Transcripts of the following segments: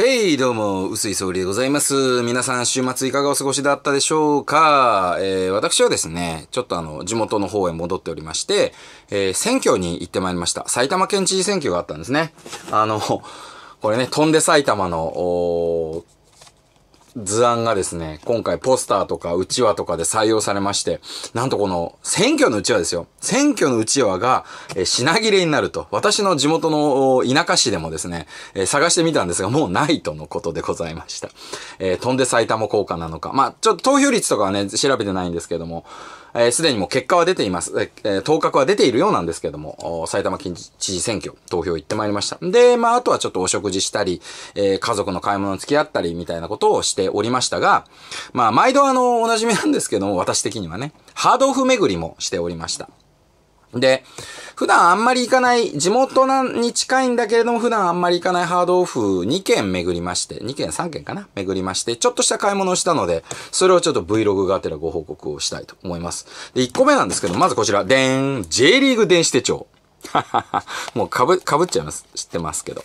ヘイ、どうも、薄井総理でございます。皆さん、週末いかがお過ごしだったでしょうか、えー、私はですね、ちょっとあの、地元の方へ戻っておりまして、えー、選挙に行ってまいりました。埼玉県知事選挙があったんですね。あの、これね、飛んで埼玉の、図案がですね、今回ポスターとかうちわとかで採用されまして、なんとこの選挙のうちわですよ。選挙のうちわが、えー、品切れになると。私の地元の田舎市でもですね、えー、探してみたんですが、もうないとのことでございました。えー、飛んで埼玉効果なのか。まあ、ちょっと投票率とかはね、調べてないんですけども、えす、でにもう結果は出ています。えー、当確は出ているようなんですけども、埼玉県知事選挙、投票行ってまいりました。で、まあ、あとはちょっとお食事したり、えー、家族の買い物付き合ったりみたいなことをしておりましたが、まあ、毎度あの、お馴染みなんですけども、私的にはね、ハードオフ巡りもしておりました。で、普段あんまり行かない、地元に近いんだけれども、普段あんまり行かないハードオフ2件巡りまして、2件3件かな巡りまして、ちょっとした買い物をしたので、それをちょっと Vlog がてらご報告をしたいと思います。で、1個目なんですけど、まずこちら、でーん、J リーグ電子手帳。もうかぶ、かぶっちゃいます。知ってますけど。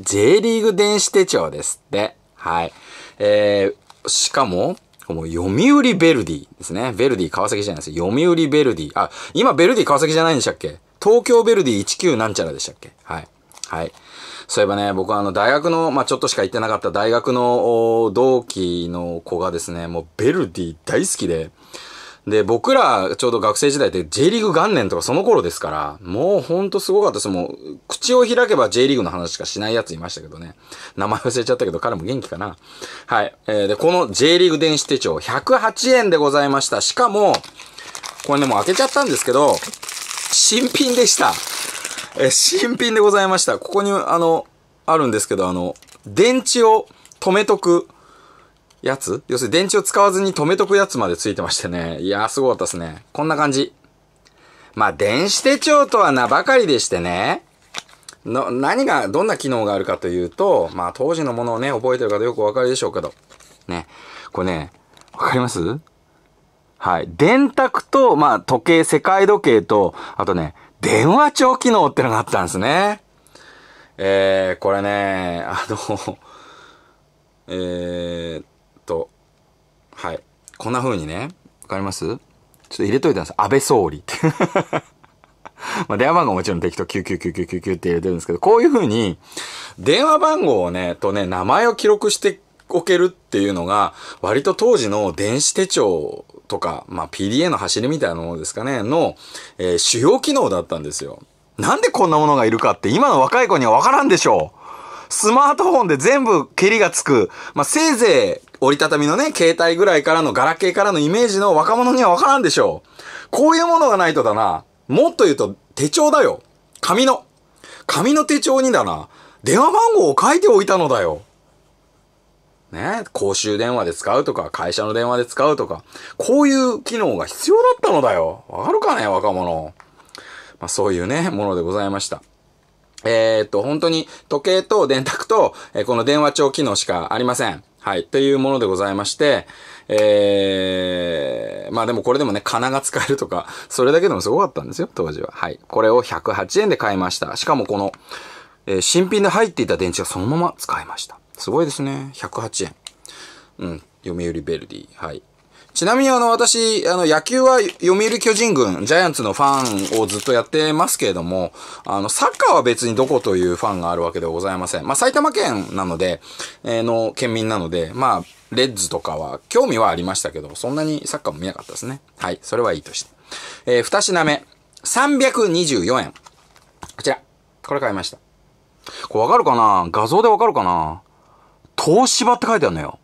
J リーグ電子手帳ですって。はい。えー、しかも、この読売ベルディですね。ベルディ川崎じゃないです。読売ベルディ。あ、今ベルディ川崎じゃないんでしたっけ東京ベルディ19なんちゃらでしたっけはい。はい。そういえばね、僕はあの大学の、まあ、ちょっとしか行ってなかった大学の同期の子がですね、もうベルディ大好きで、で、僕ら、ちょうど学生時代って J リーグ元年とかその頃ですから、もうほんとすごかったです。もう、口を開けば J リーグの話しかしないやついましたけどね。名前忘れちゃったけど、彼も元気かな。はい。えー、で、この J リーグ電子手帳、108円でございました。しかも、これね、もう開けちゃったんですけど、新品でした。えー、新品でございました。ここに、あの、あるんですけど、あの、電池を止めとく、やつ要するに電池を使わずに止めとくやつまでついてましてね。いやーすごかったですね。こんな感じ。まあ、電子手帳とは名ばかりでしてね。の、何が、どんな機能があるかというと、まあ、当時のものをね、覚えてる方よくお分かりでしょうけど。ね。これね、わかりますはい。電卓と、まあ、時計、世界時計と、あとね、電話帳機能ってのがあったんですね。えー、これね、あの、えー、と、はい。こんな風にね、わかりますちょっと入れといたんです。安倍総理って。まあ電話番号もちろん適当99999って入れてるんですけど、こういう風に、電話番号をね、とね、名前を記録しておけるっていうのが、割と当時の電子手帳とか、まあ PDA の走りみたいなものですかね、の、えー、主要機能だったんですよ。なんでこんなものがいるかって今の若い子にはわからんでしょうスマートフォンで全部蹴りがつく、まあ、せいぜい折りたたみのね、携帯ぐらいからの、ガラケーからのイメージの若者にはわからんでしょう。こういうものがないとだな。もっと言うと、手帳だよ。紙の。紙の手帳にだな。電話番号を書いておいたのだよ。ね、公衆電話で使うとか、会社の電話で使うとか、こういう機能が必要だったのだよ。わかるかね、若者。まあ、そういうね、ものでございました。えー、っと、本当に時計と電卓と、えー、この電話帳機能しかありません。はい。というものでございまして、えー、まあでもこれでもね、金が使えるとか、それだけでもすごかったんですよ、当時は。はい。これを108円で買いました。しかもこの、えー、新品で入っていた電池がそのまま使いました。すごいですね。108円。うん。読売ベルディ。はい。ちなみにあの私、あの野球は読売巨人軍、ジャイアンツのファンをずっとやってますけれども、あのサッカーは別にどこというファンがあるわけではございません。まあ埼玉県なので、えー、の県民なので、まあレッズとかは興味はありましたけど、そんなにサッカーも見なかったですね。はい、それはいいとして。えー、二品目、324円。こちら。これ買いました。これわかるかな画像でわかるかな東芝って書いてあるのよ。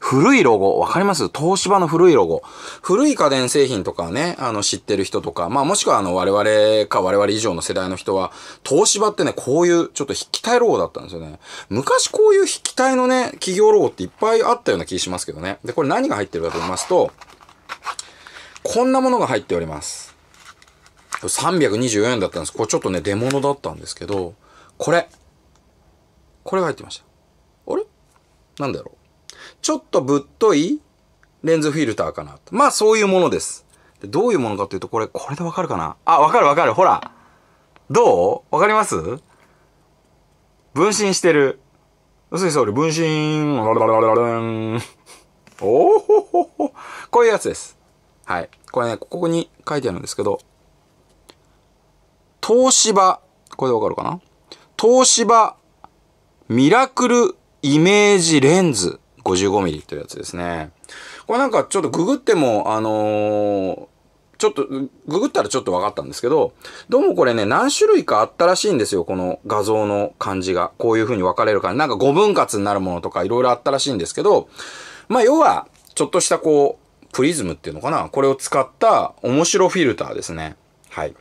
古いロゴ、わかります東芝の古いロゴ。古い家電製品とかね、あの、知ってる人とか、まあ、もしくはあの、我々か我々以上の世代の人は、東芝ってね、こういうちょっと引き体ロゴだったんですよね。昔こういう引き体のね、企業ロゴっていっぱいあったような気しますけどね。で、これ何が入ってるかと言いますと、こんなものが入っております。324円だったんです。これちょっとね、出物だったんですけど、これ。これが入ってました。あれなんだろうちょっとぶっといレンズフィルターかなと。まあそういうものです。でどういうものかというと、これ、これでわかるかなあ、わかるわかる。ほら。どうわかります分身してる。薄いるにそ分身、おン。おほほほ。こういうやつです。はい。これね、ここに書いてあるんですけど、東芝、これでわかるかな東芝ミラクルイメージレンズ 55mm というやつですね。これなんかちょっとググっても、あのー、ちょっと、ググったらちょっと分かったんですけど、どうもこれね、何種類かあったらしいんですよ、この画像の感じが。こういう風に分かれるから、なんか5分割になるものとかいろいろあったらしいんですけど、まあ要は、ちょっとしたこう、プリズムっていうのかなこれを使った面白フィルターですね。はい。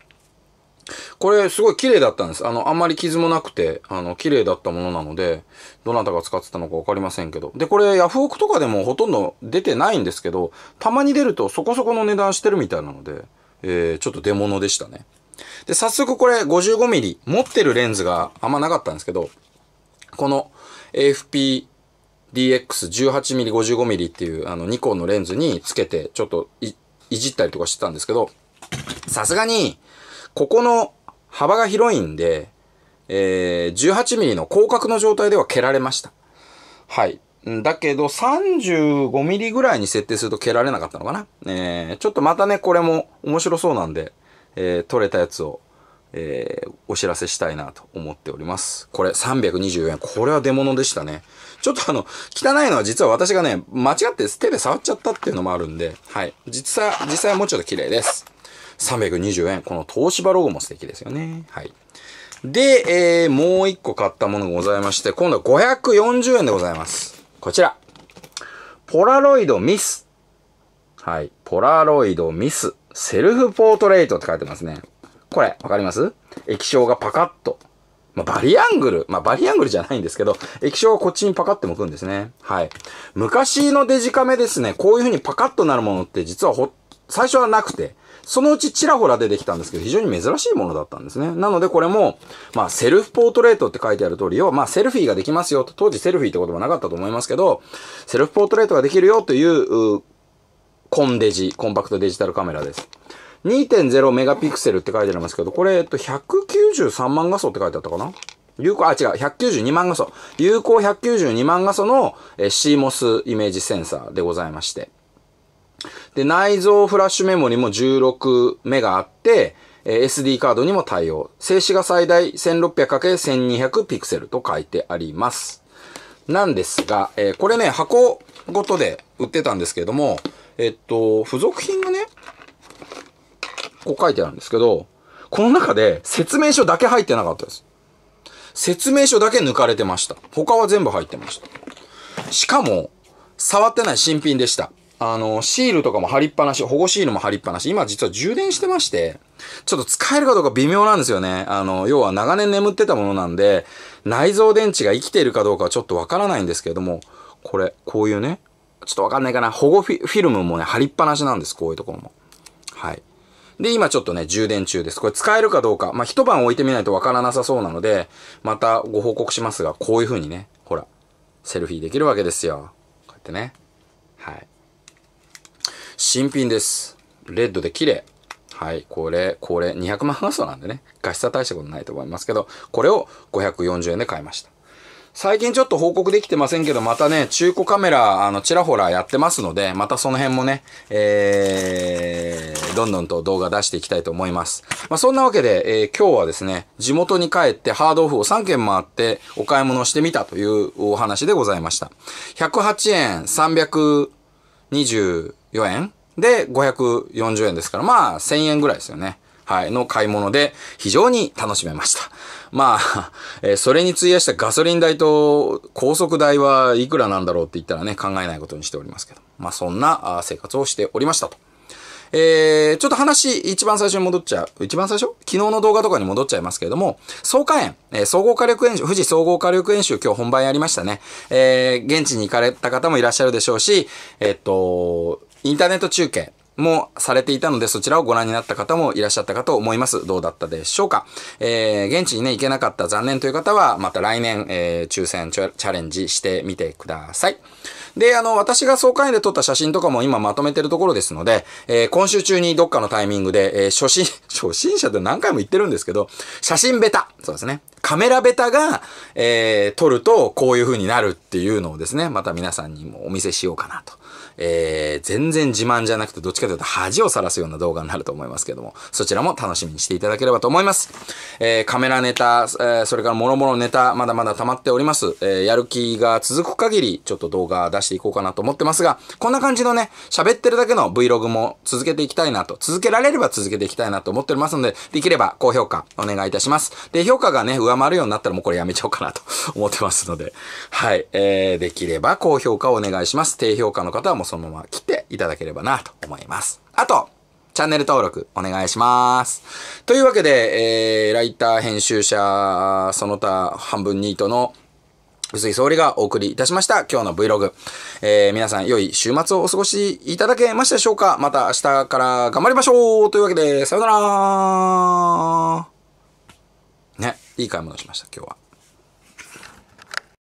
これすごい綺麗だったんです。あの、あんまり傷もなくて、あの、綺麗だったものなので、どなたが使ってたのかわかりませんけど。で、これヤフオクとかでもほとんど出てないんですけど、たまに出るとそこそこの値段してるみたいなので、えー、ちょっと出物でしたね。で、早速これ 55mm 持ってるレンズがあんまなかったんですけど、この AFP DX18mm55mm っていうあのニコンのレンズにつけてちょっといじったりとかしてたんですけど、さすがにここの幅が広いんで、えー、18 m m の広角の状態では蹴られました。はい。だけど、35 m m ぐらいに設定すると蹴られなかったのかな。えー、ちょっとまたね、これも面白そうなんで、えー、撮れたやつを、えー、お知らせしたいなと思っております。これ324円。これは出物でしたね。ちょっとあの、汚いのは実は私がね、間違って手で触っちゃったっていうのもあるんで、はい。実際、実際はもうちょっと綺麗です。320円。この東芝ロゴも素敵ですよね。はい。で、えー、もう一個買ったものがございまして、今度は540円でございます。こちら。ポラロイドミス。はい。ポラロイドミス。セルフポートレートって書いてますね。これ、わかります液晶がパカッと。まあ、バリアングル。まあ、バリアングルじゃないんですけど、液晶がこっちにパカッて向くんですね。はい。昔のデジカメですね、こういう風にパカッとなるものって実はほ、最初はなくて、そのうちちらほら出てきたんですけど、非常に珍しいものだったんですね。なのでこれも、まあ、セルフポートレートって書いてある通り、を、まあ、セルフィーができますよと、当時セルフィーって言葉なかったと思いますけど、セルフポートレートができるよという、うコンデジ、コンパクトデジタルカメラです。2.0メガピクセルって書いてありますけど、これ、えっと、193万画素って書いてあったかな有効、あ、違う、192万画素。有効192万画素の、えー、CMOS イメージセンサーでございまして。で、内蔵フラッシュメモリも16メガあって、え SD カードにも対応。静止が最大 1600×1200 ピクセルと書いてあります。なんですが、えー、これね、箱ごとで売ってたんですけれども、えっと、付属品がね、こう書いてあるんですけど、この中で説明書だけ入ってなかったです。説明書だけ抜かれてました。他は全部入ってました。しかも、触ってない新品でした。あの、シールとかも貼りっぱなし、保護シールも貼りっぱなし、今実は充電してまして、ちょっと使えるかどうか微妙なんですよね。あの、要は長年眠ってたものなんで、内蔵電池が生きているかどうかはちょっとわからないんですけれども、これ、こういうね、ちょっとわかんないかな、保護フィルムもね、貼りっぱなしなんです、こういうところも。はい。で、今ちょっとね、充電中です。これ使えるかどうか、まあ、一晩置いてみないとわからなさそうなので、またご報告しますが、こういう風にね、ほら、セルフィーできるわけですよ。こうやってね。新品です。レッドで綺麗。はい、これ、これ、200万画素なんでね、画質は大したことないと思いますけど、これを540円で買いました。最近ちょっと報告できてませんけど、またね、中古カメラ、あの、ちらほらやってますので、またその辺もね、えー、どんどんと動画出していきたいと思います。まあ、そんなわけで、えー、今日はですね、地元に帰ってハードオフを3件回ってお買い物してみたというお話でございました。108円324円で、540円ですから、まあ、1000円ぐらいですよね。はい、の買い物で非常に楽しめました。まあ、えー、それに費やしたガソリン代と高速代はいくらなんだろうって言ったらね、考えないことにしておりますけど。まあ、そんな生活をしておりましたと。えー、ちょっと話、一番最初に戻っちゃう。一番最初昨日の動画とかに戻っちゃいますけれども、総火園、えー、総合火力演習、富士総合火力演習、今日本番やりましたね。えー、現地に行かれた方もいらっしゃるでしょうし、えっと、インターネット中継もされていたので、そちらをご覧になった方もいらっしゃったかと思います。どうだったでしょうか。えー、現地にね、行けなかった残念という方は、また来年、えー、抽選チャレンジしてみてください。で、あの、私が総会員で撮った写真とかも今まとめてるところですので、えー、今週中にどっかのタイミングで、えー、初心、初心者って何回も言ってるんですけど、写真ベタ。そうですね。カメラベタが、えー、撮るとこういう風になるっていうのをですね、また皆さんにもお見せしようかなと。えー、全然自慢じゃなくて、どっちかというと恥をさらすような動画になると思いますけども、そちらも楽しみにしていただければと思います。えー、カメラネタ、えー、それから諸々ネタ、まだまだ溜まっております。えー、やる気が続く限り、ちょっと動画出していこうかなと思ってますが、こんな感じのね、喋ってるだけの Vlog も続けていきたいなと、続けられれば続けていきたいなと思っておりますので、できれば高評価お願いいたします。で、評価がね、上回るようになったらもうこれやめちゃおうかなと思ってますので、はい、えー、できれば高評価をお願いします。低評価の方はもうそのまま切っていただければなと思います。あと、チャンネル登録お願いします。というわけで、えー、ライター編集者、その他半分ニートの薄井総理がお送りいたしました今日の Vlog。えー、皆さん良い週末をお過ごしいただけましたでしょうかまた明日から頑張りましょうというわけで、さよならね、いい買い物しました今日は。